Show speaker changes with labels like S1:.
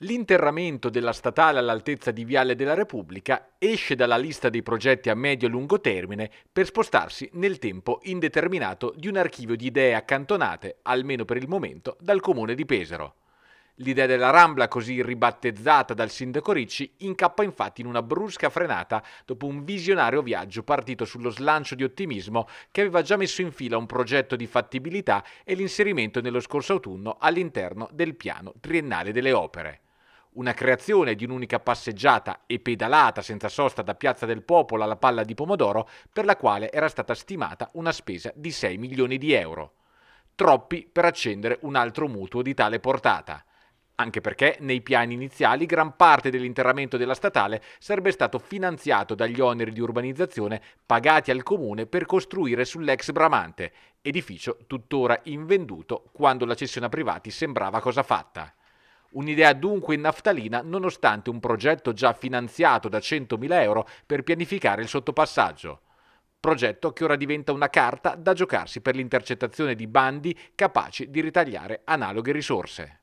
S1: L'interramento della statale all'altezza di Viale della Repubblica esce dalla lista dei progetti a medio e lungo termine per spostarsi nel tempo indeterminato di un archivio di idee accantonate, almeno per il momento, dal comune di Pesaro. L'idea della Rambla, così ribattezzata dal sindaco Ricci, incappa infatti in una brusca frenata dopo un visionario viaggio partito sullo slancio di ottimismo che aveva già messo in fila un progetto di fattibilità e l'inserimento nello scorso autunno all'interno del piano triennale delle opere una creazione di un'unica passeggiata e pedalata senza sosta da Piazza del Popolo alla Palla di Pomodoro, per la quale era stata stimata una spesa di 6 milioni di euro. Troppi per accendere un altro mutuo di tale portata. Anche perché nei piani iniziali gran parte dell'interramento della statale sarebbe stato finanziato dagli oneri di urbanizzazione pagati al comune per costruire sull'ex Bramante, edificio tuttora invenduto quando la cessione a privati sembrava cosa fatta. Un'idea dunque in naftalina nonostante un progetto già finanziato da 100.000 euro per pianificare il sottopassaggio. Progetto che ora diventa una carta da giocarsi per l'intercettazione di bandi capaci di ritagliare analoghe risorse.